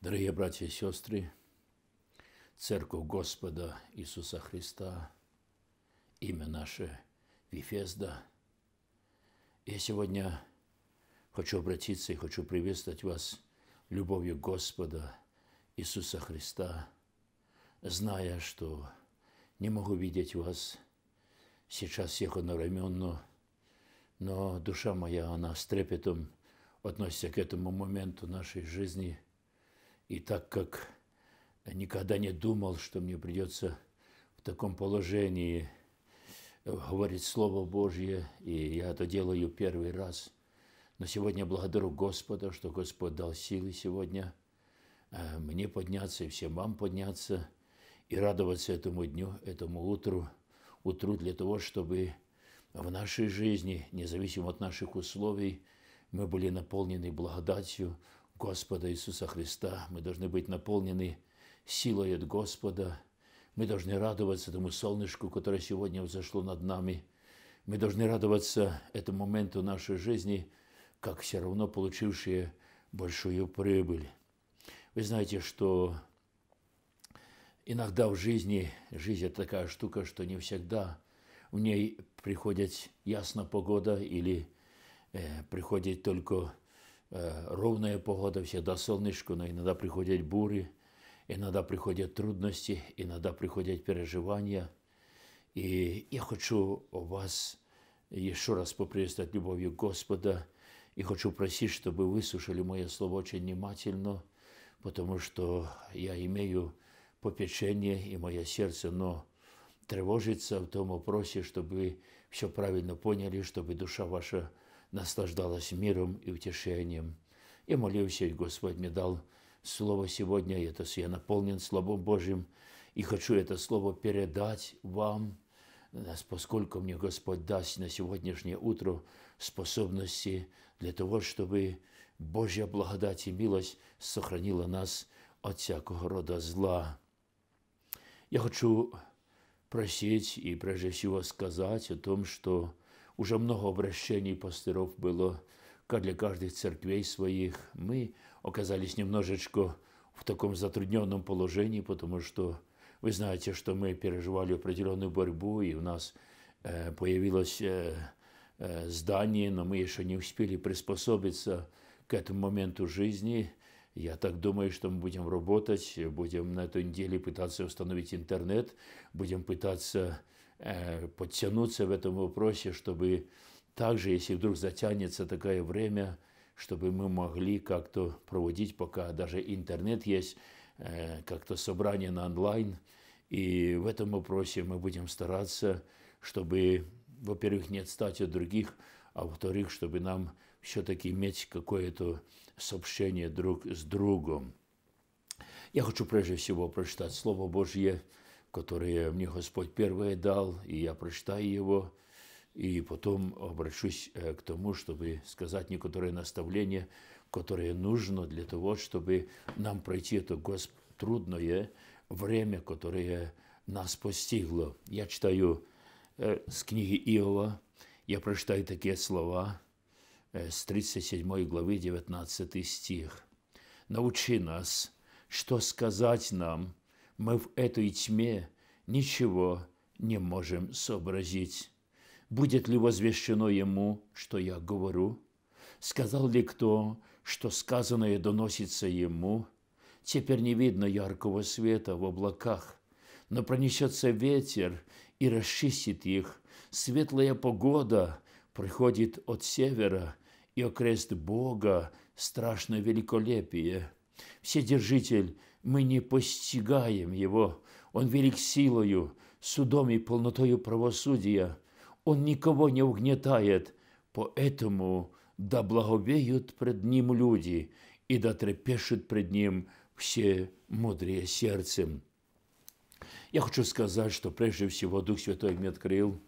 Дорогие братья и сестры, Церковь Господа Иисуса Христа, имя наше Вифезда. Я сегодня хочу обратиться и хочу приветствовать вас любовью Господа Иисуса Христа, зная, что не могу видеть вас сейчас всех одновременно, но душа моя, она с трепетом относится к этому моменту нашей жизни – и так как никогда не думал, что мне придется в таком положении э, говорить Слово Божье, и я это делаю первый раз. Но сегодня благодарю Господа, что Господь дал силы сегодня э, мне подняться и всем вам подняться, и радоваться этому дню, этому утру, утру для того, чтобы в нашей жизни, независимо от наших условий, мы были наполнены благодатью, Господа Иисуса Христа. Мы должны быть наполнены силой от Господа. Мы должны радоваться тому солнышку, которое сегодня взошло над нами. Мы должны радоваться этому моменту нашей жизни, как все равно получившие большую прибыль. Вы знаете, что иногда в жизни, жизнь – это такая штука, что не всегда в ней приходит ясно погода или э, приходит только ровная погода всегда солнышко, но ну, иногда приходят бури, иногда приходят трудности, иногда приходят переживания. И я хочу вас еще раз поприветствовать любовью Господа и хочу просить, чтобы вы слушали мое слово очень внимательно, потому что я имею попечение и мое сердце, но тревожится в том вопросе, чтобы все правильно поняли, чтобы душа ваша – наслаждалась миром и утешением. Я молился, и Господь мне дал слово сегодня, и это я наполнен Словом Божьим, и хочу это слово передать вам, э, поскольку мне Господь даст на сегодняшнее утро способности для того, чтобы Божья благодать и милость сохранила нас от всякого рода зла. Я хочу просить и прежде всего сказать о том, что уже много обращений пастыров было для каждой церквей своих. Мы оказались немножечко в таком затрудненном положении, потому что вы знаете, что мы переживали определенную борьбу, и у нас э, появилось э, э, здание, но мы еще не успели приспособиться к этому моменту жизни. Я так думаю, что мы будем работать, будем на этой неделе пытаться установить интернет, будем пытаться Э, подтянуться в этом вопросе, чтобы также, если вдруг затянется такое время, чтобы мы могли как-то проводить, пока даже интернет есть, э, как-то собрание на онлайн. И в этом вопросе мы будем стараться, чтобы, во-первых, не отстать от других, а во-вторых, чтобы нам все-таки иметь какое-то сообщение друг с другом. Я хочу прежде всего прочитать Слово Божье – которые мне Господь первое дал, и я прочитаю его, и потом обращусь э, к тому, чтобы сказать некоторые наставления, которые нужно для того, чтобы нам пройти это Господь трудное время, которое нас постигло. Я читаю э, с книги Иова, я прочитаю такие слова э, с 37 главы 19 стих. «Научи нас, что сказать нам, мы в этой тьме ничего не можем сообразить. Будет ли возвещено ему, что я говорю? Сказал ли кто, что сказанное доносится ему? Теперь не видно яркого света в облаках, но пронесется ветер и расчистит их. Светлая погода приходит от севера, и окрест Бога страшное великолепие – Вседержитель, мы не постигаем Его. Он велик силою, судом и полнотою правосудия. Он никого не угнетает, поэтому да благовеют пред Ним люди, и да трепещут пред Ним все мудрые сердцем. Я хочу сказать, что прежде всего Дух Святой мне открыл,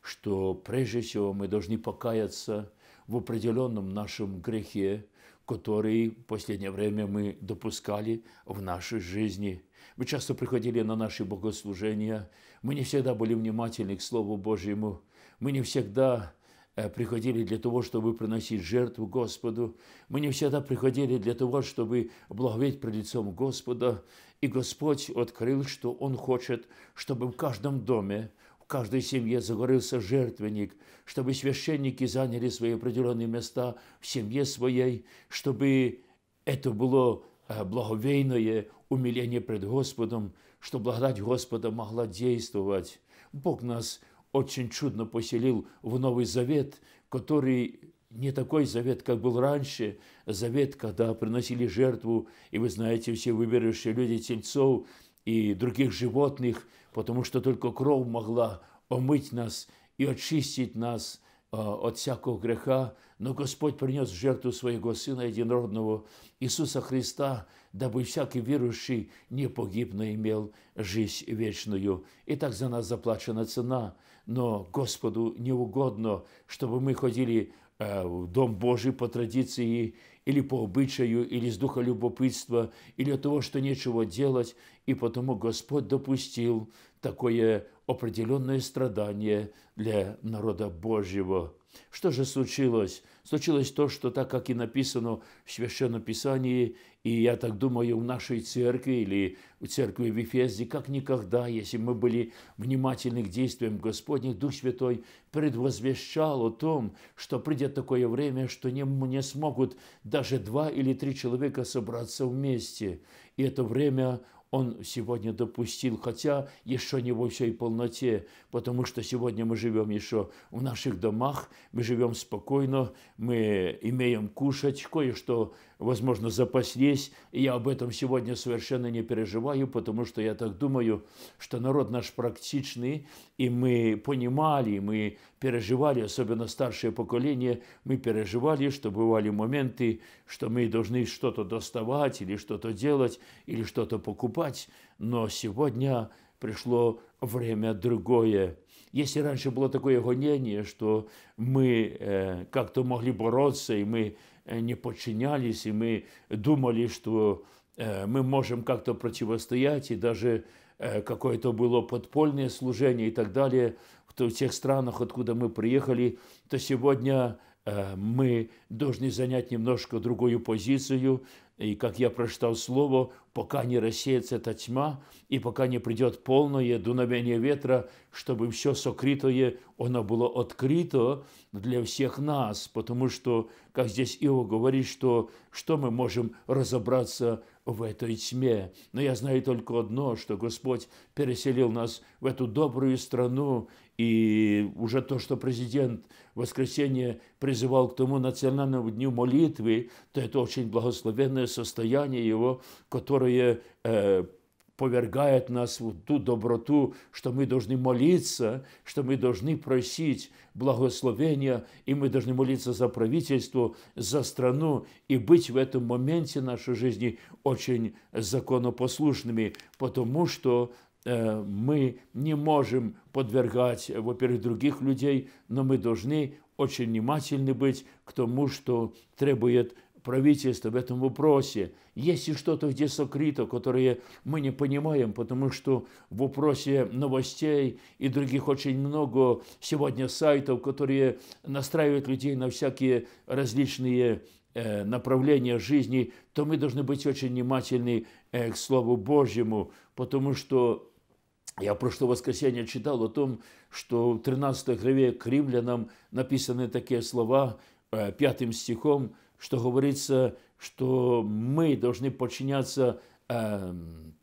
что прежде всего мы должны покаяться в определенном нашем грехе, которые в последнее время мы допускали в нашей жизни. Мы часто приходили на наши богослужения, мы не всегда были внимательны к Слову Божьему, мы не всегда э, приходили для того, чтобы приносить жертву Господу. Мы не всегда приходили для того, чтобы благоветь пред лицом Господа. И Господь открыл, что Он хочет, чтобы в каждом доме, каждой семье загорелся жертвенник, чтобы священники заняли свои определенные места в семье своей, чтобы это было э, благовейное умиление пред Господом, чтобы благодать Господа могла действовать. Бог нас очень чудно поселил в Новый Завет, который не такой завет, как был раньше, завет, когда приносили жертву, и вы знаете, все выберущие люди тельцов и других животных – потому что только кровь могла омыть нас и очистить нас а, от всякого греха, но Господь принес жертву Своего Сына Единородного Иисуса Христа, дабы всякий верующий не погиб, но имел жизнь вечную. И так за нас заплачена цена, но Господу не угодно, чтобы мы ходили э, в Дом Божий по традиции или по обычаю, или с духа любопытства, или от того, что нечего делать, и потому Господь допустил такое определенное страдание для народа Божьего. Что же случилось? Случилось то, что так как и написано в Священном Писании, и я так думаю, в нашей церкви или в церкви в Ефезде, как никогда, если мы были внимательны к действиям Господних, Дух Святой предвозвещал о том, что придет такое время, что не, не смогут даже два или три человека собраться вместе. И это время он сегодня допустил, хотя еще не во всей полноте, потому что сегодня мы живем еще в наших домах, мы живем спокойно, мы имеем кушать, кое-что возможно, запаслись. я об этом сегодня совершенно не переживаю, потому что я так думаю, что народ наш практичный, и мы понимали, мы переживали, особенно старшее поколение, мы переживали, что бывали моменты, что мы должны что-то доставать или что-то делать, или что-то покупать. Но сегодня пришло время другое. Если раньше было такое гонение, что мы э, как-то могли бороться, и мы не подчинялись, и мы думали, что мы можем как-то противостоять, и даже какое-то было подпольное служение и так далее, в тех странах, откуда мы приехали, то сегодня э, мы должны занять немножко другую позицию, и как я прочитал слово, пока не рассеется эта тьма, и пока не придет полное дуновение ветра, чтобы все сокрытое, оно было открыто для всех нас, потому что, как здесь Ио говорит, что, что мы можем разобраться в этой тьме. Но я знаю только одно, что Господь переселил нас в эту добрую страну, и уже то, что президент в воскресенье призывал к тому национальному дню молитвы, то это очень благословенное состояние его, которое э, повергает нас в ту доброту, что мы должны молиться, что мы должны просить благословения, и мы должны молиться за правительство, за страну, и быть в этом моменте нашей жизни очень законопослушными, потому что Э, мы не можем подвергать, э, во-первых, других людей, но мы должны очень внимательны быть к тому, что требует правительство в этом вопросе. Есть и что-то где сокрыто, которое мы не понимаем, потому что в вопросе новостей и других очень много сегодня сайтов, которые настраивают людей на всякие различные э, направления жизни, то мы должны быть очень внимательны э, к Слову Божьему, потому что я в прошлое воскресенье читал о том, что в 13 главе к римлянам написаны такие слова э, пятым стихом, что говорится, что мы должны подчиняться э,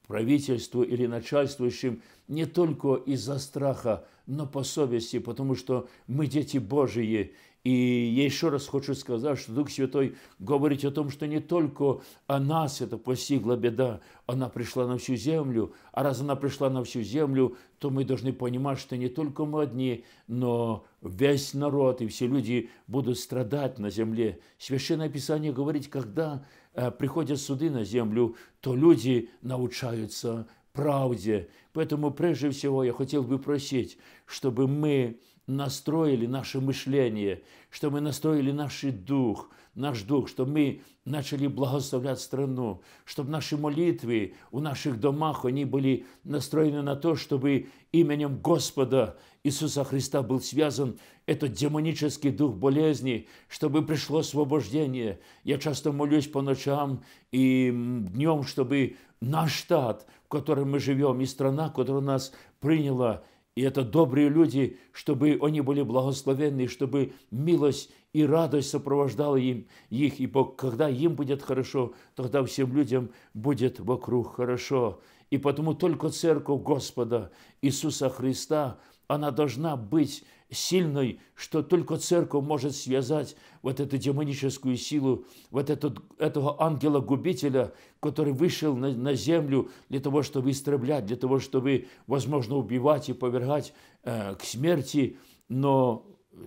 правительству или начальствующим не только из-за страха, но по совести, потому что мы дети Божии, и я еще раз хочу сказать, что Дух Святой говорит о том, что не только о нас это постигла беда, она пришла на всю землю, а раз она пришла на всю землю, то мы должны понимать, что не только мы одни, но весь народ и все люди будут страдать на земле. Священное Писание говорит, когда э, приходят суды на землю, то люди научаются правде. Поэтому прежде всего я хотел бы просить, чтобы мы настроили наше мышление, что мы настроили наш дух, наш дух, что мы начали благословлять страну, чтобы наши молитвы у наших домах, они были настроены на то, чтобы именем Господа Иисуса Христа был связан этот демонический дух болезни, чтобы пришло освобождение. Я часто молюсь по ночам и днем, чтобы наш штат, в котором мы живем, и страна, которая нас приняла – и это добрые люди, чтобы они были благословенны, чтобы милость и радость сопровождала им, их. Ибо когда им будет хорошо, тогда всем людям будет вокруг хорошо. И потому только Церковь Господа Иисуса Христа, она должна быть сильной, что только церковь может связать вот эту демоническую силу, вот этот, этого ангела-губителя, который вышел на, на землю для того, чтобы истреблять, для того, чтобы, возможно, убивать и повергать э, к смерти. Но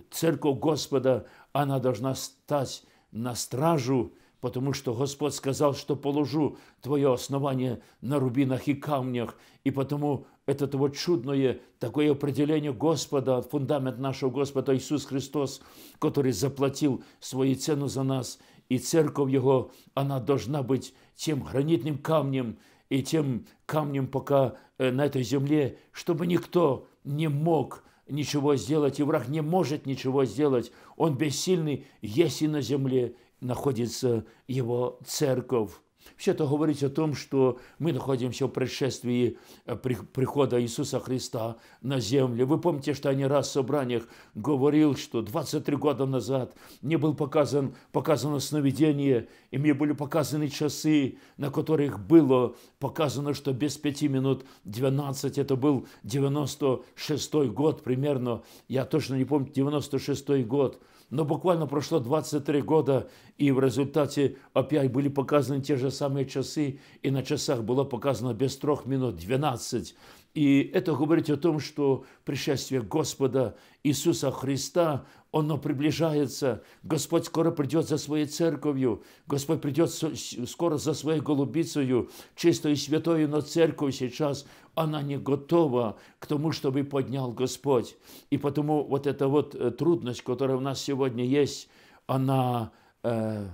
церковь Господа, она должна стать на стражу, потому что Господь сказал, что положу твое основание на рубинах и камнях, и потому это вот чудное такое определение Господа, фундамент нашего Господа Иисус Христос, который заплатил свою цену за нас, и церковь Его, она должна быть тем гранитным камнем и тем камнем пока э, на этой земле, чтобы никто не мог ничего сделать, и враг не может ничего сделать. Он бессильный, если на земле находится его церковь. Все это говорит о том, что мы находимся в предшествии э, прихода Иисуса Христа на землю. Вы помните, что я не раз в собраниях говорил, что 23 года назад мне был показан, показано сновидение, и мне были показаны часы, на которых было показано, что без пяти минут 12, это был 96 год примерно, я точно не помню, 96 год, но буквально прошло 23 года, и в результате опять были показаны те же самые часы, и на часах было показано без трех минут 12. И это говорит о том, что пришествие Господа Иисуса Христа оно приближается. Господь скоро придет за своей церковью. Господь придет скоро за своей голубицею, чистой и святой, но церковь сейчас, она не готова к тому, чтобы поднял Господь. И потому вот эта вот э, трудность, которая у нас сегодня есть, она э,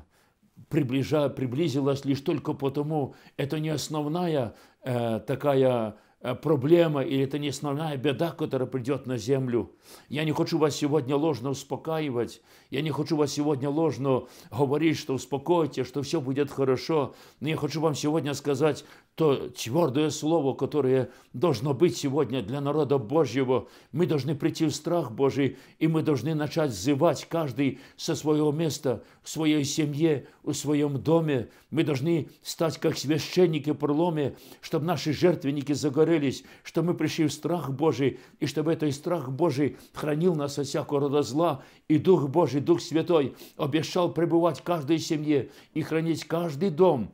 приближа, приблизилась лишь только потому, это не основная э, такая Э, проблема или это не основная беда, которая придет на землю. Я не хочу вас сегодня ложно успокаивать, я не хочу вас сегодня ложно говорить, что успокойте, что все будет хорошо, но я хочу вам сегодня сказать, то твердое слово, которое должно быть сегодня для народа Божьего, мы должны прийти в страх Божий, и мы должны начать взывать каждый со своего места, в своей семье, в своем доме. Мы должны стать как священники проломе, чтобы наши жертвенники загорелись, чтобы мы пришли в страх Божий, и чтобы этот страх Божий хранил нас от всякого рода зла, и Дух Божий, Дух Святой обещал пребывать в каждой семье и хранить каждый дом,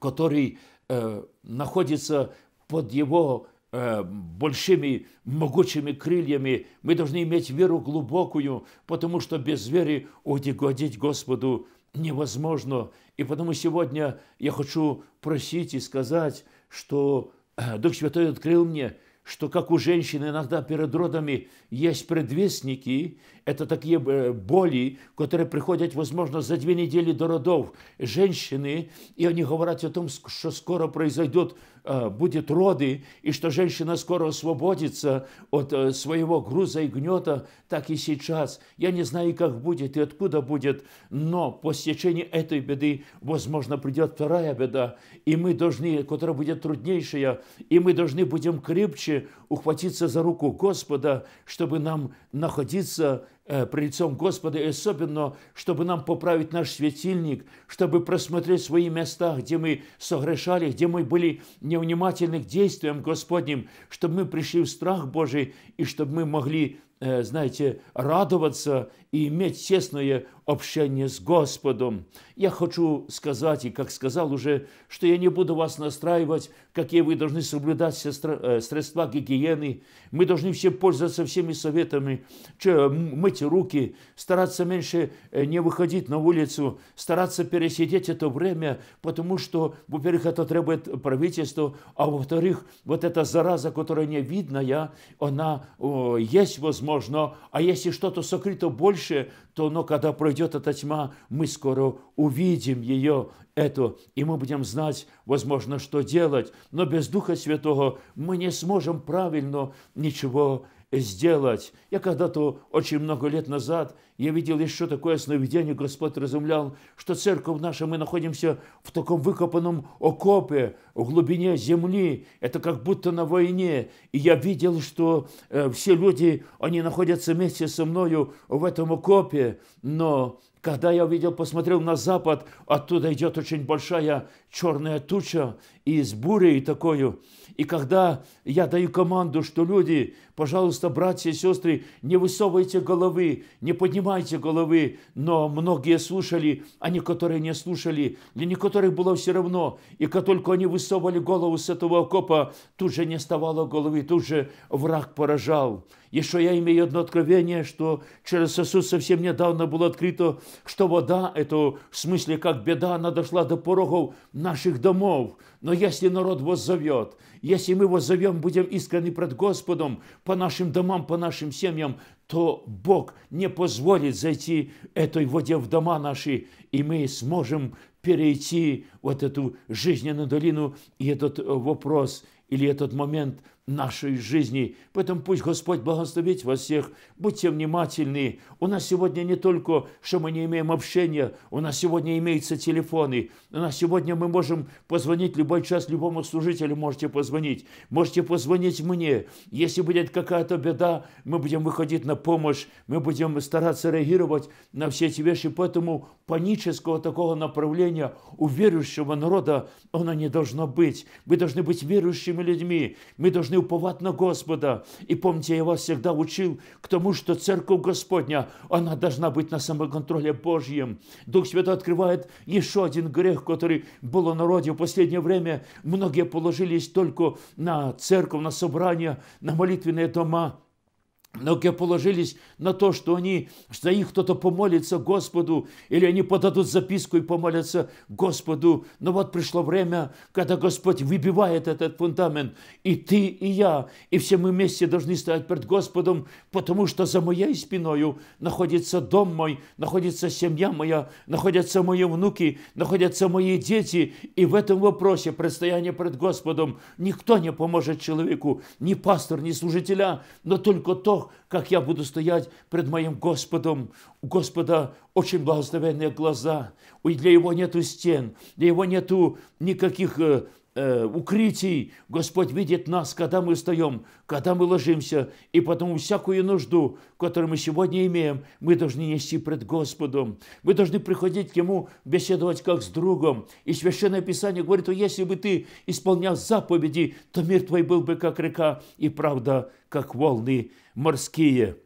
который Э, находится под его э, большими могучими крыльями. Мы должны иметь веру глубокую, потому что без веры угодить Господу невозможно. И потому сегодня я хочу просить и сказать, что э, Дух Святой открыл мне – что как у женщин иногда перед родами есть предвестники, это такие э, боли, которые приходят, возможно, за две недели до родов женщины, и они говорят о том, что скоро произойдет Э, будет роды, и что женщина скоро освободится от э, своего груза и гнета, так и сейчас. Я не знаю, как будет и откуда будет, но по стечении этой беды, возможно, придет вторая беда, и мы должны, которая будет труднейшая, и мы должны будем крепче ухватиться за руку Господа, чтобы нам находиться Э, при лицом Господа, и особенно, чтобы нам поправить наш светильник, чтобы просмотреть свои места, где мы согрешали, где мы были невнимательны к действиям Господним, чтобы мы пришли в страх Божий, и чтобы мы могли, э, знаете, радоваться и иметь честное общение с Господом. Я хочу сказать, и как сказал уже, что я не буду вас настраивать, какие вы должны соблюдать э, средства гигиены. Мы должны все пользоваться всеми советами, мыть руки, стараться меньше э, не выходить на улицу, стараться пересидеть это время, потому что, во-первых, это требует правительство, а во-вторых, вот эта зараза, которая не видная, она о, есть, возможно, а если что-то сокрыто больше, то оно, когда происходит, пройдет эта тьма, мы скоро увидим ее, эту, и мы будем знать, возможно, что делать. Но без Духа Святого мы не сможем правильно ничего сделать. Я когда-то, очень много лет назад, я видел еще такое сновидение, Господь разумлял, что церковь наша, мы находимся в таком выкопанном окопе, в глубине земли, это как будто на войне. И я видел, что э, все люди, они находятся вместе со мною в этом окопе, но когда я увидел, посмотрел на запад, оттуда идет очень большая черная туча и с бурей такою. И когда я даю команду, что люди, Пожалуйста, братья и сестры, не высовывайте головы, не поднимайте головы. Но многие слушали, а некоторые не слушали. Для некоторых было все равно. И как только они высовывали голову с этого окопа, тут же не оставало головы, тут же враг поражал. Еще я имею одно откровение, что через сосуд совсем недавно было открыто, что вода, это в смысле как беда, она дошла до порогов наших домов. Но если народ вас зовет, если мы вас зовем, будем искренни пред Господом, по нашим домам, по нашим семьям, то Бог не позволит зайти этой воде в дома наши, и мы сможем перейти вот эту жизненную долину и этот э, вопрос или этот момент нашей жизни. Поэтому пусть Господь благословит вас всех. Будьте внимательны. У нас сегодня не только, что мы не имеем общения, у нас сегодня имеются телефоны. У нас сегодня мы можем позвонить любой час, любому служителю можете позвонить. Можете позвонить мне. Если будет какая-то беда, мы будем выходить на помощь, мы будем стараться реагировать на все эти вещи. Поэтому панического такого направления у верующего народа оно не должно быть. Мы должны быть верующими людьми. Мы должны должны уповать на Господа. И помните, я вас всегда учил к тому, что Церковь Господня, она должна быть на самоконтроле Божьем. Дух Святой открывает еще один грех, который был у народе в последнее время. Многие положились только на церковь, на собрания, на молитвенные дома. Многие положились на то, что они, что их кто-то помолится Господу, или они подадут записку и помолятся Господу. Но вот пришло время, когда Господь выбивает этот фундамент. И ты, и я, и все мы вместе должны стоять перед Господом, потому что за моей спиной находится дом мой, находится семья моя, находятся мои внуки, находятся мои дети. И в этом вопросе предстояние пред Господом никто не поможет человеку, ни пастор, ни служителя, но только то, Бог, как я буду стоять пред моим Господом. У Господа очень благословенные глаза. И для Его нету стен, для Его нету никаких э, э, укрытий. Господь видит нас, когда мы встаем, когда мы ложимся. И потому всякую нужду, которую мы сегодня имеем, мы должны нести пред Господом. Мы должны приходить к Ему, беседовать как с другом. И Священное Писание говорит, что если бы ты исполнял заповеди, то мир твой был бы как река и правда, как волны морские.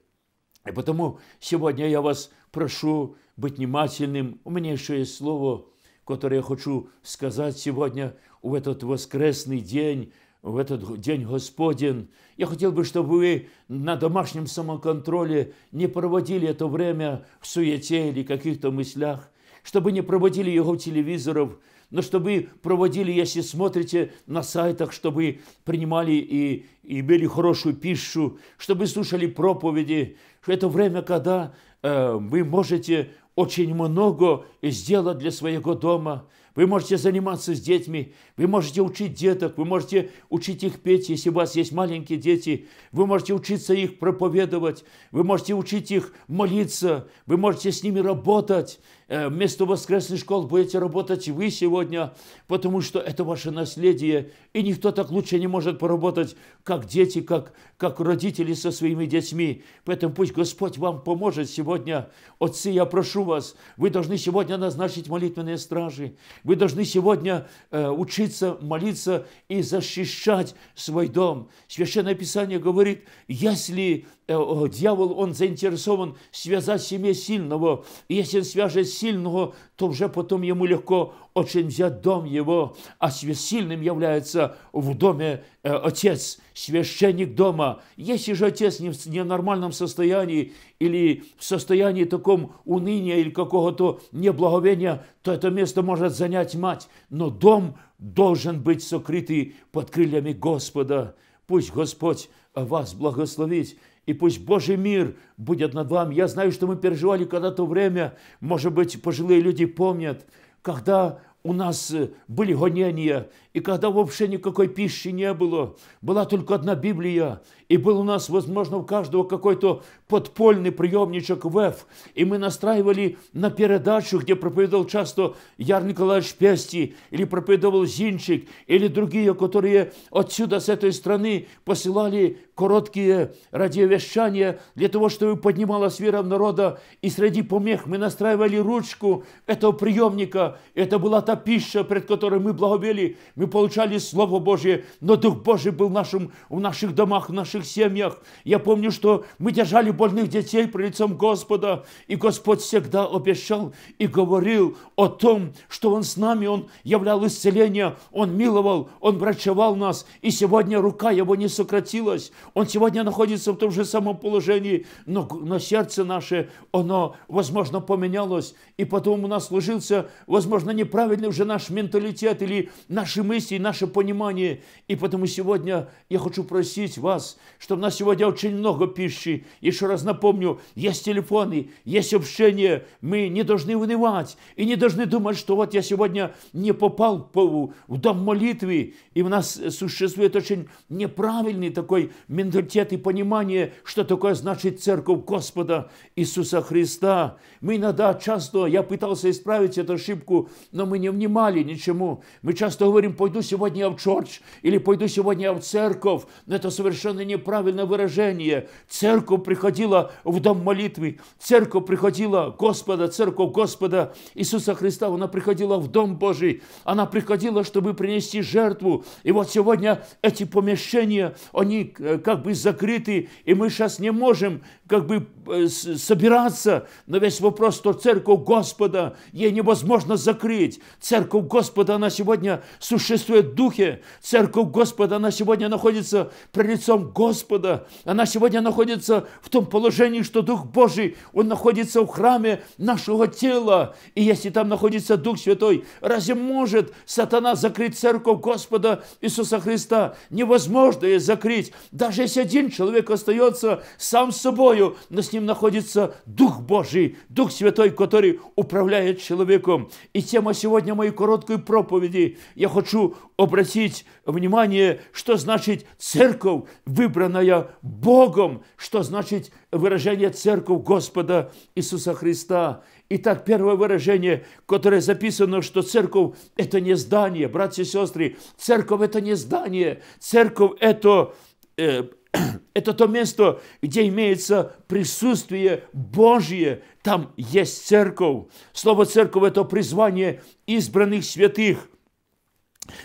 И потому сегодня я вас прошу быть внимательным. У меня еще есть слово, которое я хочу сказать сегодня, в этот воскресный день, в этот день Господен. Я хотел бы, чтобы вы на домашнем самоконтроле не проводили это время в суете или каких-то мыслях, чтобы не проводили его телевизоров, телевизоров, но чтобы проводили, если смотрите на сайтах, чтобы принимали и, и имели хорошую пищу, чтобы слушали проповеди. Что это время, когда э, вы можете очень много сделать для своего дома. Вы можете заниматься с детьми, вы можете учить деток, вы можете учить их петь, если у вас есть маленькие дети, вы можете учиться их проповедовать, вы можете учить их молиться, вы можете с ними работать, Э, вместо воскресной школы будете работать вы сегодня, потому что это ваше наследие, и никто так лучше не может поработать, как дети, как, как родители со своими детьми. Поэтому пусть Господь вам поможет сегодня. Отцы, я прошу вас, вы должны сегодня назначить молитвенные стражи, вы должны сегодня э, учиться молиться и защищать свой дом. Священное Писание говорит, если э, дьявол, он заинтересован связать семье сильного, если он свяжет сильного, то уже потом ему легко очень взять дом его, а свесильным является в доме э, отец, священник дома. Если же отец не в ненормальном состоянии или в состоянии таком уныния или какого-то неблаговения, то это место может занять мать, но дом должен быть сокрытый под крыльями Господа. Пусть Господь вас благословит и пусть Божий мир будет над вами. Я знаю, что мы переживали когда-то время, может быть, пожилые люди помнят, когда у нас э, были гонения, и когда вообще никакой пищи не было, была только одна Библия, и был у нас, возможно, у каждого какой-то подпольный приемничек ВЭФ. И мы настраивали на передачу, где проповедовал часто Яр Николаевич Пести, или проповедовал Зинчик, или другие, которые отсюда, с этой страны, посылали короткие радиовещания для того, чтобы поднималась вера в народа. И среди помех мы настраивали ручку этого приемника. Это была та пища, пред которой мы благовели. Мы получали Слово Божье, но Дух Божий был нашим, в наших домах, в наших наших семьях. Я помню, что мы держали больных детей при лицом Господа, и Господь всегда обещал и говорил о том, что Он с нами, Он являл исцеление, Он миловал, Он врачевал нас, и сегодня рука Его не сократилась. Он сегодня находится в том же самом положении, но, на сердце наше, оно, возможно, поменялось, и потом у нас сложился, возможно, неправильный уже наш менталитет или наши мысли, наше понимание. И потому сегодня я хочу просить вас, что у нас сегодня очень много пищи. Еще раз напомню, есть телефоны, есть общение. Мы не должны унывать и не должны думать, что вот я сегодня не попал в дом молитвы. И у нас существует очень неправильный такой менталитет и понимание, что такое значит церковь Господа Иисуса Христа. Мы иногда часто, я пытался исправить эту ошибку, но мы не внимали ничему. Мы часто говорим, пойду сегодня я в чорч или пойду сегодня я в церковь, но это совершенно не неправильное выражение. Церковь приходила в дом молитвы, церковь приходила Господа, церковь Господа Иисуса Христа, она приходила в дом Божий, она приходила, чтобы принести жертву. И вот сегодня эти помещения, они э, как бы закрыты, и мы сейчас не можем как бы э, собираться, но весь вопрос, что церковь Господа, ей невозможно закрыть. Церковь Господа, она сегодня существует в духе. Церковь Господа, она сегодня находится при лицом Господа. Она сегодня находится в том положении, что Дух Божий, Он находится в храме нашего тела. И если там находится Дух Святой, разве может сатана закрыть церковь Господа Иисуса Христа? Невозможно ее закрыть. Даже если один человек остается сам собой, собою, но с ним находится Дух Божий, Дух Святой, который управляет человеком. И тема сегодня моей короткой проповеди. Я хочу обратить внимание, что значит церковь, выбранная Богом, что значит выражение церковь Господа Иисуса Христа. Итак, первое выражение, которое записано, что церковь – это не здание, братья и сестры. Церковь – это не здание. Церковь – это э, это то место, где имеется присутствие Божье. Там есть церковь. Слово церковь – это призвание избранных святых.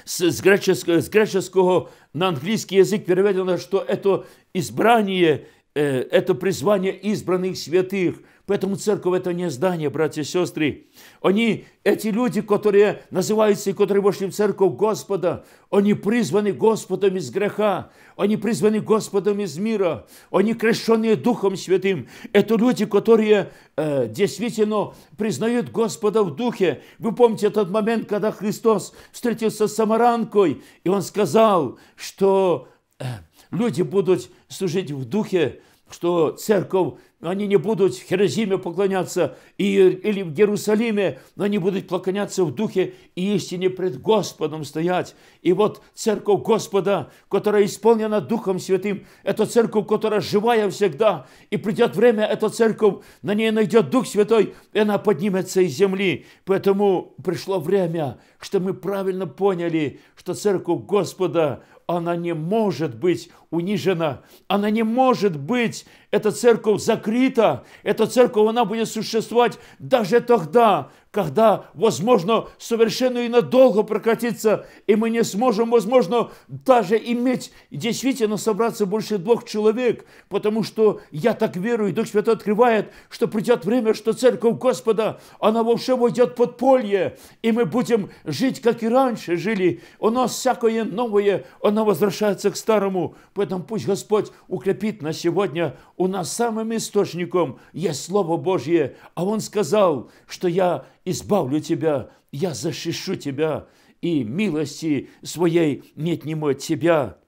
С, с, греческого, с греческого на английский язык переведено, что это избрание, э, это призвание избранных святых – Поэтому церковь – это не здание, братья и сестры. Они, эти люди, которые называются и которые вошли в церковь Господа, они призваны Господом из греха, они призваны Господом из мира, они крещенные Духом Святым. Это люди, которые э, действительно признают Господа в Духе. Вы помните этот момент, когда Христос встретился с Самаранкой, и он сказал, что э, люди будут служить в Духе, что церковь они не будут в Херезиме поклоняться и, или в Иерусалиме, но они будут поклоняться в духе и истине пред Господом стоять. И вот церковь Господа, которая исполнена Духом Святым, это церковь, которая живая всегда, и придет время, эта церковь, на ней найдет Дух Святой, и она поднимется из земли. Поэтому пришло время, что мы правильно поняли, что церковь Господа, она не может быть унижена, она не может быть эта церковь закрыта, эта церковь, она будет существовать даже тогда, когда, возможно, совершенно и надолго прекратится, и мы не сможем, возможно, даже иметь, действительно собраться больше двух человек, потому что я так верю, и Дух Святой открывает, что придет время, что церковь Господа, она вообще войдет под поле, и мы будем жить, как и раньше жили. У нас всякое новое, оно возвращается к старому. Поэтому пусть Господь укрепит нас сегодня, у нас самым источником есть Слово Божье, а Он сказал, что я избавлю тебя, я защищу тебя, и милости своей не отниму от тебя.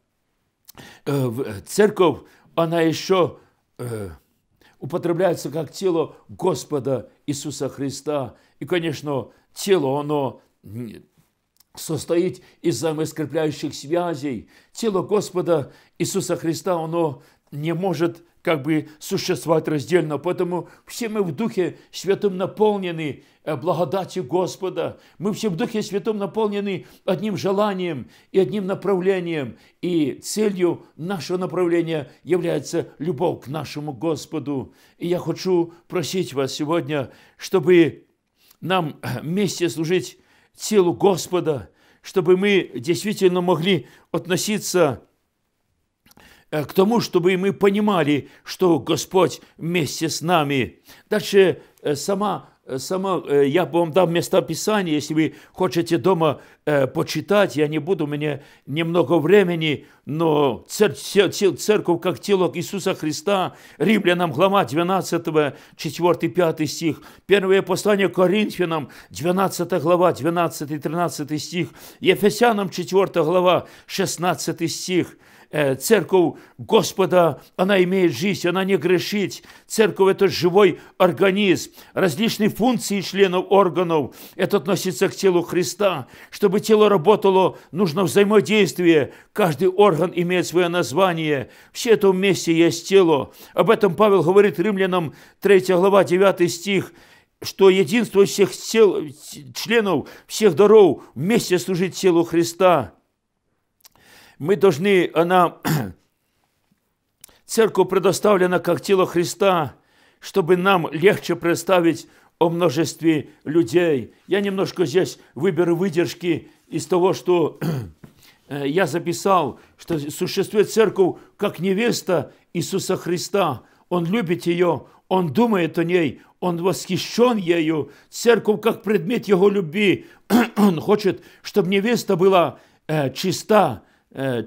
Э, э, церковь, она еще э, употребляется как тело Господа Иисуса Христа. И, конечно, тело, оно состоит из взаимоскрепляющих связей. Тело Господа Иисуса Христа, оно не может как бы существовать раздельно. Поэтому все мы в Духе Святым наполнены э, благодатью Господа. Мы все в Духе Святым наполнены одним желанием и одним направлением. И целью нашего направления является любовь к нашему Господу. И я хочу просить вас сегодня, чтобы нам э, вместе служить телу Господа, чтобы мы действительно могли относиться к Э, к тому, чтобы мы понимали, что Господь вместе с нами. Дальше э, сама, э, сама я вам дам место писания, если вы хотите дома почитать, я не буду, у меня немного времени, но цер, цер, церковь как тело Иисуса Христа, Римлянам глава 12, 4-5 стих, первое послание Коринфянам 12 глава 12-13 стих, Ефесянам 4 глава 16 стих, Э, церковь Господа, она имеет жизнь, она не грешит. Церковь – это живой организм. Различные функции членов органов – это относится к телу Христа. Чтобы тело работало, нужно взаимодействие. Каждый орган имеет свое название. Все это вместе есть тело. Об этом Павел говорит римлянам 3 глава 9 стих что единство всех тел, членов, всех даров вместе служить телу Христа мы должны, она, церковь предоставлена как тело Христа, чтобы нам легче представить о множестве людей. Я немножко здесь выберу выдержки из того, что э, я записал, что существует церковь как невеста Иисуса Христа. Он любит ее, он думает о ней, он восхищен ею. Церковь как предмет его любви. он хочет, чтобы невеста была э, чиста,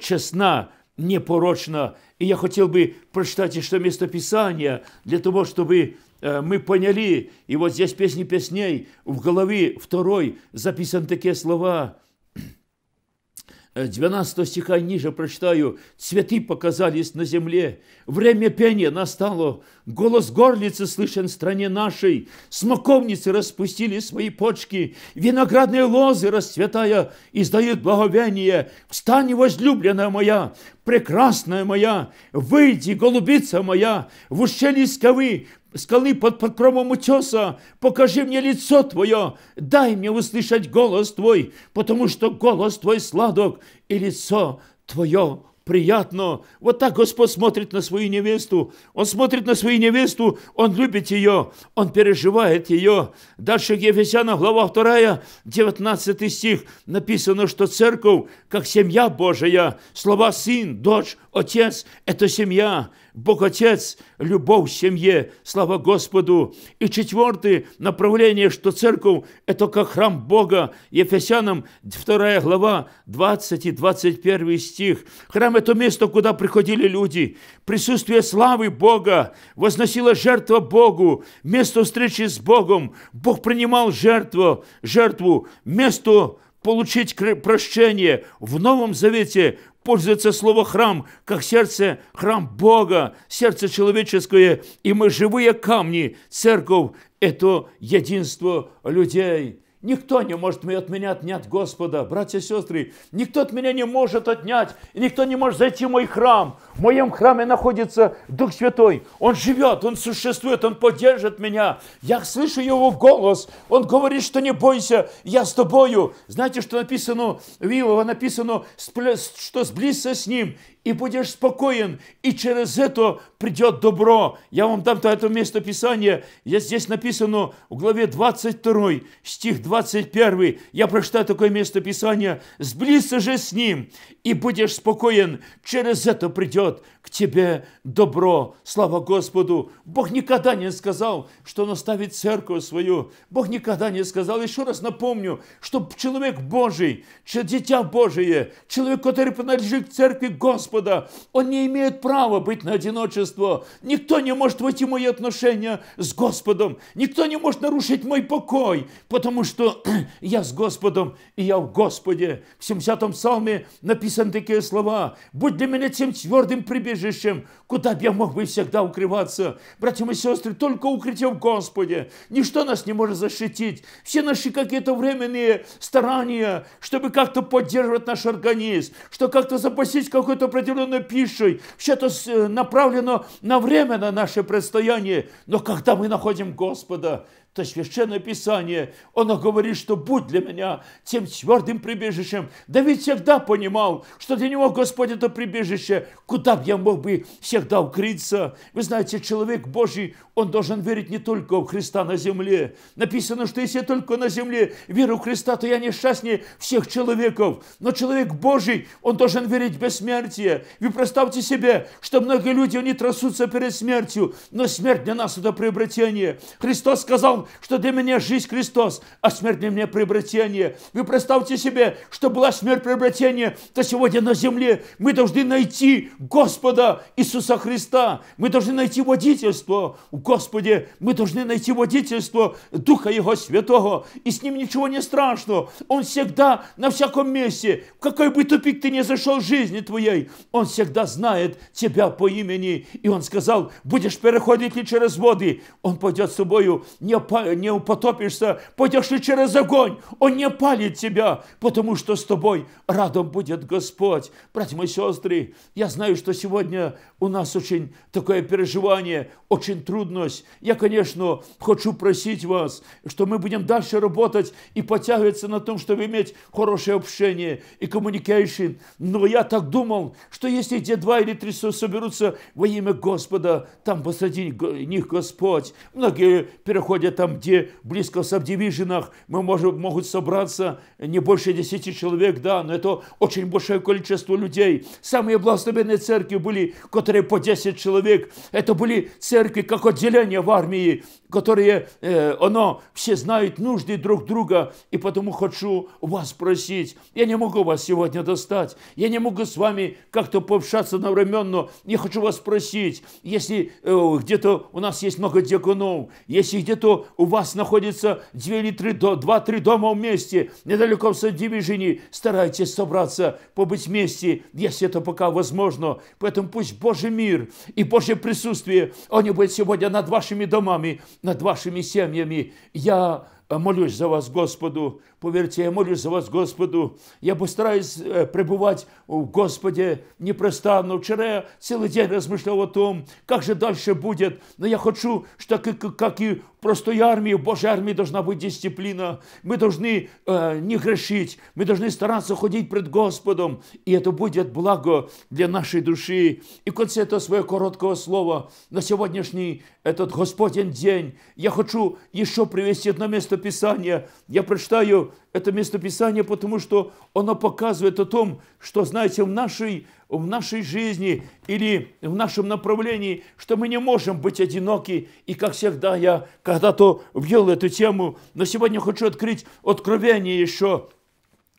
честна, непорочна. И я хотел бы прочитать еще место Писания, для того, чтобы мы поняли, и вот здесь песни песней, в голове второй записаны такие слова – 12 э, стиха ниже прочитаю. «Цветы показались на земле, время пения настало, голос горлицы слышен в стране нашей, смоковницы распустили свои почки, виноградные лозы, расцветая, издают благовение. Встань, возлюбленная моя, прекрасная моя, выйди, голубица моя, в ущелье сковы, скалы под покровом утеса, покажи мне лицо Твое, дай мне услышать голос Твой, потому что голос Твой сладок, и лицо Твое приятно. Вот так Господь смотрит на свою невесту. Он смотрит на свою невесту, он любит ее, он переживает ее. Дальше Ефесяна, глава 2, 19 стих, написано, что церковь, как семья Божия, слова сын, дочь, отец – это семья. Бог Отец, любовь в семье, слава Господу. И четвертое направление, что церковь – это как храм Бога. Ефесянам 2 глава, 20 и 21 стих. Храм – это место, куда приходили люди. Присутствие славы Бога возносила жертва Богу, место встречи с Богом. Бог принимал жертву, жертву, место получить прощение. В Новом Завете пользуется слово «храм», как сердце – храм Бога, сердце человеческое, и мы живые камни. Церковь – это единство людей. Никто не может от меня отнять Господа, братья и сестры. Никто от меня не может отнять. И никто не может зайти в мой храм. В моем храме находится Дух Святой. Он живет, Он существует, Он поддержит меня. Я слышу Его голос. Он говорит, что не бойся, я с тобою. Знаете, что написано в Иова? Написано, что сблизься с Ним, и будешь спокоен, и через это придет добро. Я вам дам то это место Писания, здесь написано в главе 22, стих 21. Я прочитаю такое место Писания. «Сблизься же с ним, и будешь спокоен, через это придет к тебе добро». Слава Господу! Бог никогда не сказал, что Он оставит церковь свою. Бог никогда не сказал. Еще раз напомню, что человек Божий, дитя Божие, человек, который принадлежит к церкви Господа, Господа. Он не имеет права быть на одиночество. Никто не может войти в мои отношения с Господом. Никто не может нарушить мой покой, потому что я с Господом, и я в Господе. В 70-м псалме написаны такие слова. «Будь для меня тем твердым прибежищем, куда бы я мог бы всегда укрываться». Братья и сестры, только укрытие в Господе. Ничто нас не может защитить. Все наши какие-то временные старания, чтобы как-то поддерживать наш организм, что как-то запастись какой-то определенной пищей, все это э, направлено на время, на наше предстояние. Но когда мы находим Господа, то Священное Писание, оно говорит, что будь для меня тем твердым прибежищем. Давид всегда понимал, что для него Господь это прибежище, куда бы я мог бы всегда укрыться. Вы знаете, человек Божий, он должен верить не только в Христа на земле. Написано, что если я только на земле веру в Христа, то я несчастнее всех человеков. Но человек Божий, он должен верить в бессмертие. Вы представьте себе, что многие люди, они трясутся перед смертью, но смерть для нас это приобретение. Христос сказал, что для меня жизнь Христос, а смерть для меня приобретение. Вы представьте себе, что была смерть приобретения, то сегодня на земле мы должны найти Господа Иисуса Христа. Мы должны найти водительство у Господе. Мы должны найти водительство Духа Его Святого. И с Ним ничего не страшно. Он всегда на всяком месте. В какой бы тупик ты не зашел в жизни твоей, Он всегда знает тебя по имени. И Он сказал, будешь переходить ли через воды, Он пойдет с тобою. Не опасен не употопишься, пойдешь и через огонь, он не палит тебя, потому что с тобой радом будет Господь. Братья мои сестры, я знаю, что сегодня у нас очень такое переживание, очень трудность. Я, конечно, хочу просить вас, что мы будем дальше работать и подтягиваться на том, чтобы иметь хорошее общение и коммуникейшн. Но я так думал, что если эти два или три соберутся во имя Господа, там посреди них Господь. Многие переходят там, где близко в сабдивиженах мы можем, могут собраться не больше десяти человек, да, но это очень большое количество людей. Самые благословенные церкви были, которые по 10 человек. Это были церкви как отделение в армии которые, э, оно, все знают нужды друг друга, и потому хочу вас просить, я не могу вас сегодня достать, я не могу с вами как-то пообщаться одновременно, я хочу вас просить, если э, где-то у нас есть много диаконов, если где-то у вас находится две или три, два-три дома вместе, недалеко в Сандивижине, старайтесь собраться, побыть вместе, если это пока возможно, поэтому пусть Божий мир и Божье присутствие, они будут сегодня над вашими домами, над вашими семьями. Я молюсь за вас, Господу, Поверьте, я молюсь за вас, Господу. Я постараюсь э, пребывать в Господе непрестанно. Вчера я целый день размышлял о том, как же дальше будет. Но я хочу, что как и в простой армии, в Божьей армии должна быть дисциплина. Мы должны э, не грешить, мы должны стараться ходить пред Господом. И это будет благо для нашей души. И в конце этого своего короткого слова на сегодняшний этот Господень день я хочу еще привести одно место Писания. Я прочитаю люблю это местописание, потому что оно показывает о том, что, знаете, в нашей, в нашей жизни или в нашем направлении, что мы не можем быть одиноки. И, как всегда, я когда-то ввел эту тему, но сегодня хочу открыть откровение еще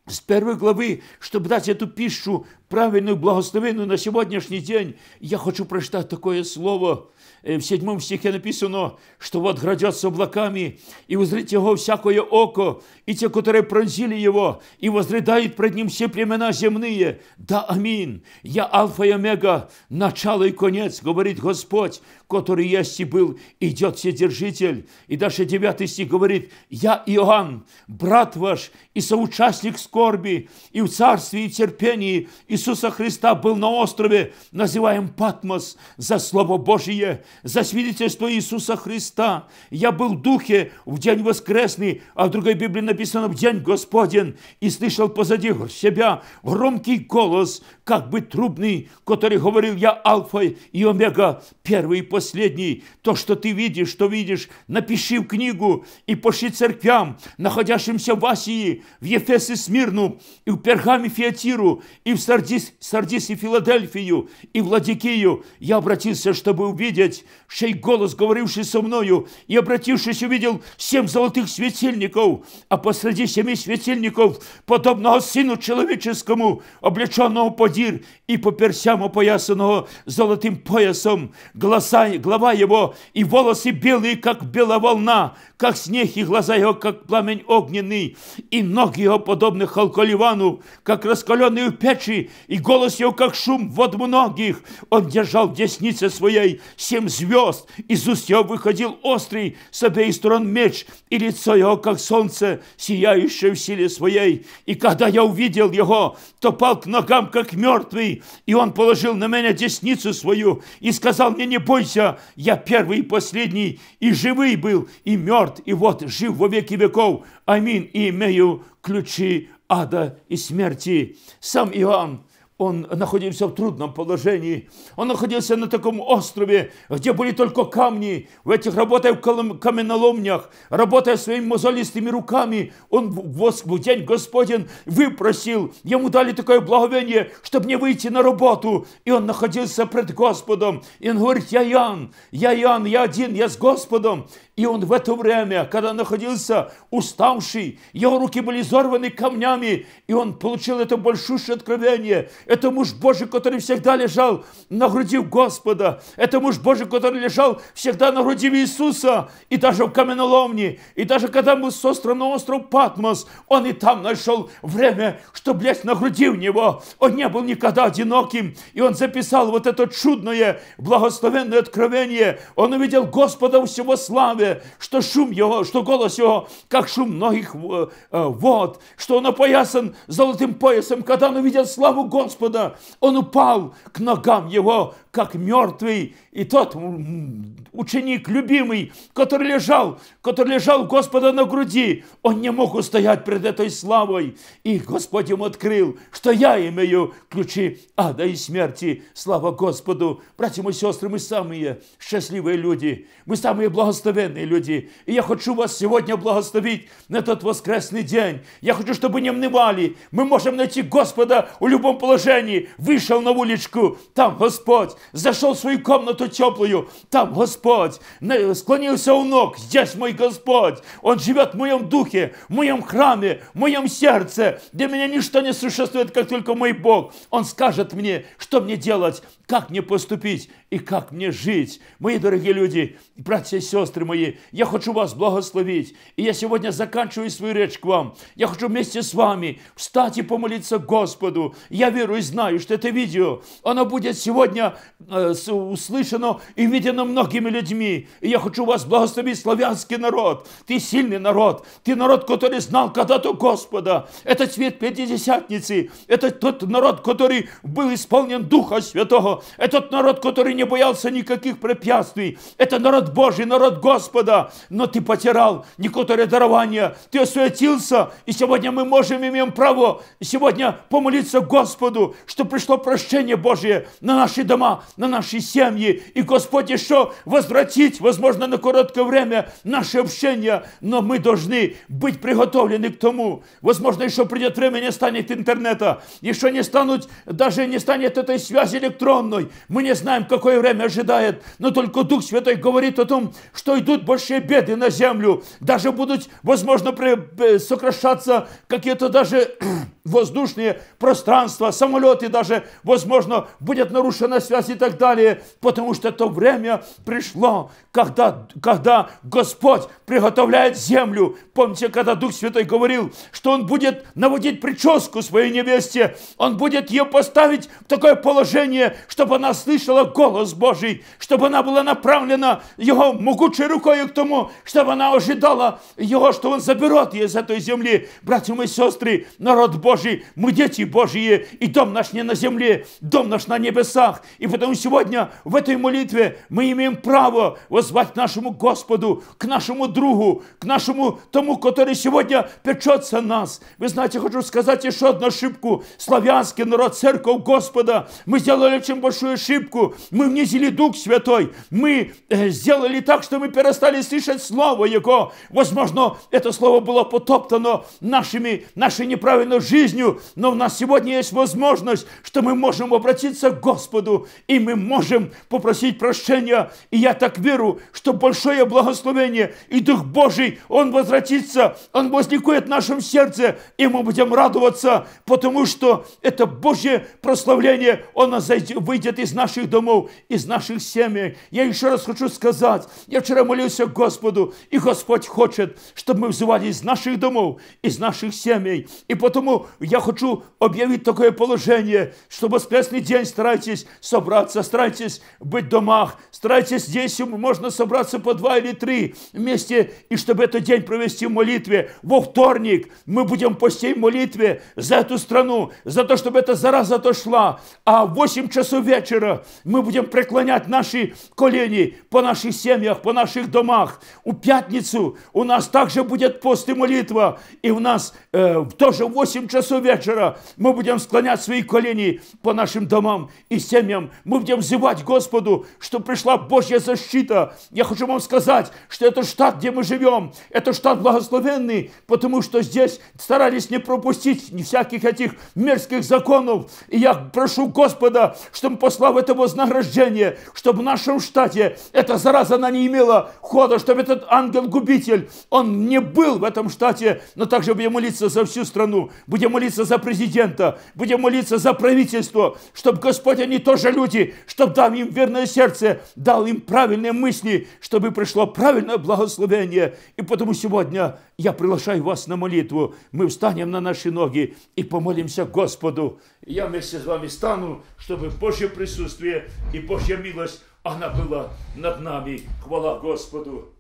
с первой главы, чтобы дать эту пищу правильную, благословенную на сегодняшний день. Я хочу прочитать такое слово – в седьмом стихе написано, что вот грядется облаками, и узрит его всякое око, и те, которые пронзили его, и возрыдают пред ним все племена земные. Да, амин. Я альфа и Омега, начало и конец, говорит Господь, который есть и был, идет Вседержитель. И даже девятый стих говорит, я Иоанн, брат ваш и соучастник скорби, и в царстве и терпении Иисуса Христа был на острове, называем Патмос за Слово Божие, за свидетельство Иисуса Христа. Я был в духе в день воскресный, а в другой Библии написано «в день Господен». И слышал позади себя громкий голос, как бы трубный, который говорил «Я Алфа и Омега, первый и последний». То, что ты видишь, что видишь, напиши в книгу и пошли церквям, находящимся в Асии, в Ефесе и Смирну, и в Пергаме Фиатиру, и в Сардис, Сардисе и Филадельфию, и в Ладикию. Я обратился, чтобы увидеть огляделась, шей голос, говоривший со мною, и, обратившись, увидел семь золотых светильников, а посреди семи светильников, подобного сыну человеческому, облеченного подир и по персям опоясанного золотым поясом, глаза, глава его и волосы белые, как белая волна, как снег, и глаза его, как пламень огненный, и ноги его, подобны халколивану, как раскаленные печи, и голос его, как шум вод многих. Он держал в деснице своей семь звезд. Из уст его выходил острый с обеих сторон меч, и лицо его, как солнце, сияющее в силе своей. И когда я увидел его, то пал к ногам, как мертвый, и он положил на меня десницу свою и сказал мне, не бойся, я первый и последний, и живый был, и мертв, и вот жив во веки веков. Аминь. И имею ключи ада и смерти. Сам Иоанн он находился в трудном положении. Он находился на таком острове, где были только камни. В этих, работая в каменоломнях, работая своими мозолистыми руками, он в день Господен выпросил, ему дали такое благовение, чтобы не выйти на работу. И он находился пред Господом. И он говорит, я Ян, я Ян, я один, я с Господом. И он в это время, когда находился уставший, его руки были взорваны камнями, и он получил это большущее откровение – это муж Божий, который всегда лежал на груди Господа. Это муж Божий, который лежал всегда на груди Иисуса. И даже в каменоломне. И даже когда мы с острова на остров Патмос, он и там нашел время, чтобы лечь на груди у него. Он не был никогда одиноким. И он записал вот это чудное, благословенное откровение. Он увидел Господа всего славе, что шум его, что голос его, как шум многих э, э, вод, что он опоясан золотым поясом, когда он увидел славу Господа, Господа, он упал к ногам его, как мертвый, и тот ученик, любимый, который лежал, который лежал Господа на груди, он не мог устоять перед этой славой. И Господь ему открыл, что я имею ключи ада и смерти. Слава Господу! Братья и сестры, мы самые счастливые люди, мы самые благословенные люди. И я хочу вас сегодня благословить на этот воскресный день. Я хочу, чтобы не мнывали. Мы можем найти Господа в любом положении. Вышел на уличку, там Господь зашел в свою комнату теплую, там Господь, склонился у ног, здесь мой Господь, Он живет в моем духе, в моем храме, в моем сердце, для меня ничто не существует, как только мой Бог. Он скажет мне, что мне делать, как мне поступить и как мне жить. Мои дорогие люди, братья и сестры мои, я хочу вас благословить, и я сегодня заканчиваю свою речь к вам. Я хочу вместе с вами встать и помолиться Господу. Я верю и знаю, что это видео, оно будет сегодня услышано и видено многими людьми. И я хочу вас благословить, славянский народ. Ты сильный народ. Ты народ, который знал когда-то Господа. Это цвет Пятидесятницы. Это тот народ, который был исполнен Духа Святого. Этот народ, который не боялся никаких препятствий. Это народ Божий, народ Господа. Но ты потерял некоторые дарования. Ты осуетился. И сегодня мы можем, имеем право сегодня помолиться Господу, что пришло прощение Божие на наши дома, на наши семьи. И Господь еще возвратит, возможно, на короткое время наше общение, но мы должны быть приготовлены к тому. Возможно, еще придет время, не станет интернета, еще не станут, даже не станет этой связи электронной. Мы не знаем, какое время ожидает, но только Дух Святой говорит о том, что идут большие беды на землю. Даже будут, возможно, э, сокращаться какие-то даже воздушные пространства, самолеты даже, возможно, будет нарушена связь так далее, потому что то время пришло, когда, когда Господь приготовляет землю. Помните, когда Дух Святой говорил, что Он будет наводить прическу своей невесте, Он будет ее поставить в такое положение, чтобы она слышала голос Божий, чтобы она была направлена Его могучей рукой к тому, чтобы она ожидала Его, что Он заберет ее из этой земли. Братья мои сестры, народ Божий, мы дети Божьи, и дом наш не на земле, дом наш на небесах. И потому Поэтому сегодня в этой молитве мы имеем право воззвать нашему Господу, к нашему другу, к нашему тому, который сегодня печется нас. Вы знаете, хочу сказать еще одну ошибку. Славянский народ, церковь Господа, мы сделали очень большую ошибку. Мы внизили Дух Святой. Мы э, сделали так, что мы перестали слышать Слово Его. Возможно, это Слово было потоптано нашими, нашей неправильной жизнью, но у нас сегодня есть возможность, что мы можем обратиться к Господу и мы можем попросить прощения. И я так веру, что большое благословение и Дух Божий, Он возвратится, Он возникует в нашем сердце, и мы будем радоваться, потому что это Божье прославление, оно выйдет из наших домов, из наших семей. Я еще раз хочу сказать, я вчера молился Господу, и Господь хочет, чтобы мы взывали из наших домов, из наших семей. И потому я хочу объявить такое положение, что воскресный день старайтесь собрать собраться, старайтесь быть в домах, старайтесь здесь, можно собраться по два или три вместе, и чтобы этот день провести в молитве. Во вторник мы будем постей в молитве за эту страну, за то, чтобы эта зараза отошла. А в 8 часов вечера мы будем преклонять наши колени по наших семьях, по наших домах. У пятницу у нас также будет пост и молитва, и у нас э, тоже в 8 часов вечера мы будем склонять свои колени по нашим домам и семьям. Мы будем взывать Господу, что пришла Божья защита. Я хочу вам сказать, что это штат, где мы живем, это штат благословенный, потому что здесь старались не пропустить ни всяких этих мерзких законов. И я прошу Господа, чтобы послал это вознаграждение, чтобы в нашем штате эта зараза, она не имела хода, чтобы этот ангел-губитель, он не был в этом штате, но также будем молиться за всю страну, будем молиться за президента, будем молиться за правительство, чтобы Господь, они тоже люди, жизни, чтобы дал им верное сердце, дал им правильные мысли, чтобы пришло правильное благословение. И потому сегодня я приглашаю вас на молитву. Мы встанем на наши ноги и помолимся Господу. я вместе с вами стану, чтобы Божье присутствие и Божья милость, она была над нами. Хвала Господу!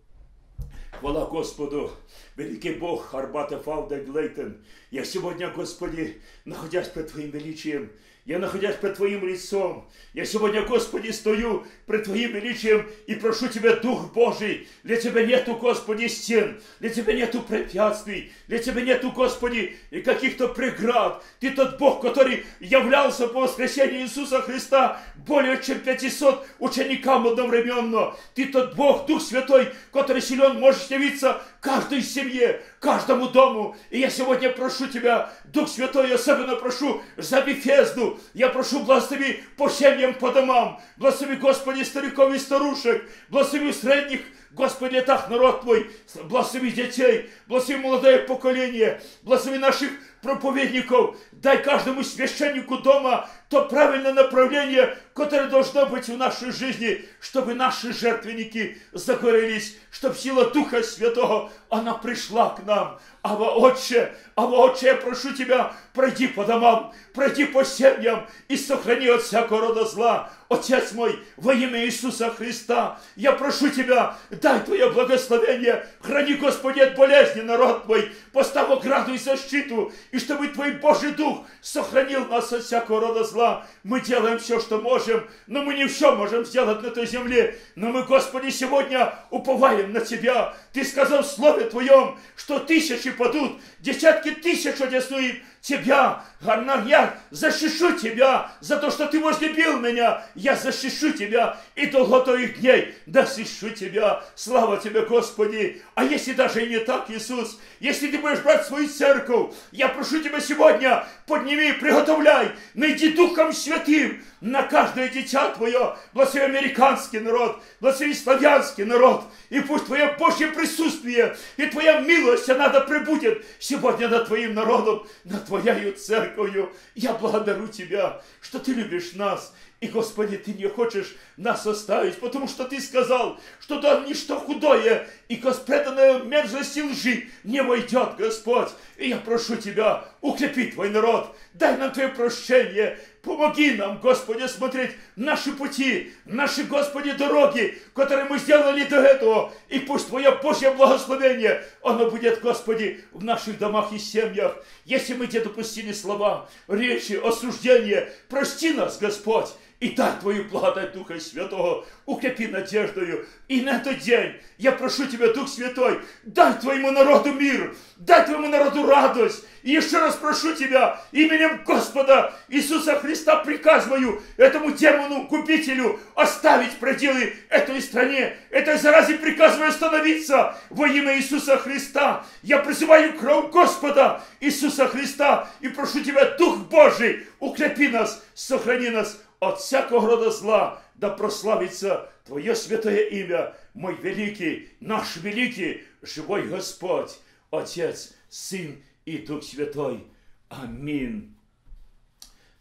Хвала Господу, великий Бог Арбата Фауда Глейтон. Я сегодня, Господи, находясь под Твоим величием, я находясь пред Твоим лицом, я сегодня, Господи, стою пред Твоим величием и прошу Тебя, Дух Божий, для Тебя нету, Господи, стен, для Тебя нету препятствий, для Тебя нету, Господи, и каких-то преград. Ты тот Бог, который являлся по воскресению Иисуса Христа более чем 500 ученикам одновременно. Ты тот Бог, Дух Святой, который силен, может явиться каждой семье, каждому дому. И я сегодня прошу Тебя, Дух Святой, я особенно прошу за Бефезду. Я прошу, благослови по семьям, по домам. Благослови, Господи, стариков и старушек. Благослови средних Господи, летах народ Твой, благослови детей, благослови молодое поколение, благослови наших проповедников, дай каждому священнику дома то правильное направление, которое должно быть в нашей жизни, чтобы наши жертвенники загорелись, чтобы сила Духа Святого, она пришла к нам. Ава Отче, Ава Отче, я прошу Тебя, пройди по домам, пройди по семьям и сохрани от всякого рода зла. Отец мой, во имя Иисуса Христа, я прошу Тебя, дай Твое благословение, храни, Господи, от болезни народ мой, поставь ограду и защиту, и чтобы Твой Божий Дух сохранил нас от всякого рода зла зла. Мы делаем все, что можем, но мы не все можем сделать на той земле. Но мы, Господи, сегодня уповаем на Тебя. Ты сказал в Слове Твоем, что тысячи падут, десятки тысяч одесную Тебя, Гарнар, я защищу Тебя за то, что Ты возлюбил меня. Я защищу Тебя и долготу их дней защищу Тебя. Слава Тебе, Господи. А если даже и не так, Иисус, если Ты будешь брать свою церковь, я прошу Тебя сегодня, подними, приготовляй, найди Дух Духом Святым на каждое дитя Твое. Благослови американский народ, благослови славянский народ. И пусть Твое Божье присутствие и Твоя милость, она да пребудет сегодня над Твоим народом, над Твоею церковью. Я благодарю Тебя, что Ты любишь нас. И, Господи, Ты не хочешь нас оставить, потому что Ты сказал, что там ничто худое и спрятанное мерзости лжи не войдет, Господь. И я прошу Тебя, укрепи Твой народ, дай нам Твое прощение, Помоги нам, Господи, смотреть наши пути, наши, Господи, дороги, которые мы сделали до этого. И пусть Твое Божье благословение, оно будет, Господи, в наших домах и семьях. Если мы тебе допустили слова, речи, осуждения, прости нас, Господь и дай Твою благодать Духа Святого, укрепи надеждою. И на этот день я прошу Тебя, Дух Святой, дай Твоему народу мир, дай Твоему народу радость. И еще раз прошу Тебя, именем Господа Иисуса Христа приказываю этому демону купителю оставить пределы этой стране. Этой заразе приказываю остановиться во имя Иисуса Христа. Я призываю кровь Господа Иисуса Христа и прошу Тебя, Дух Божий, укрепи нас, сохрани нас, от всякого рода зла, да прославится Твое святое имя, мой великий, наш великий, живой Господь, Отец, Сын и Дух Святой. Амин.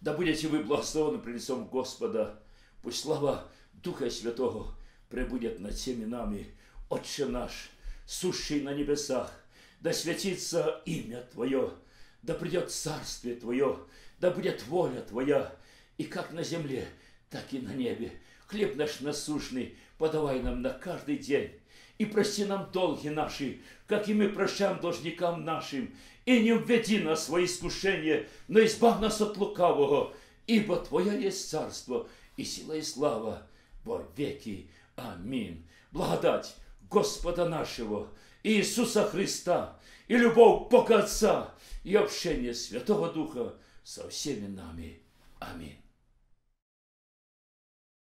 Да будете вы благословены при лицом Господа. Пусть слава Духа Святого пребудет над всеми нами. Отче наш, сущий на небесах, да святится имя Твое, да придет царствие Твое, да будет воля Твоя, и как на земле, так и на небе. Хлеб наш насущный подавай нам на каждый день. И прости нам долги наши, как и мы прощаем должникам нашим. И не введи нас в свои искушения, но избавь нас от лукавого, ибо Твое есть царство и сила и слава во веки. Амин. Благодать Господа нашего, Иисуса Христа, и любовь Бога Отца, и общение Святого Духа со всеми нами. Аминь.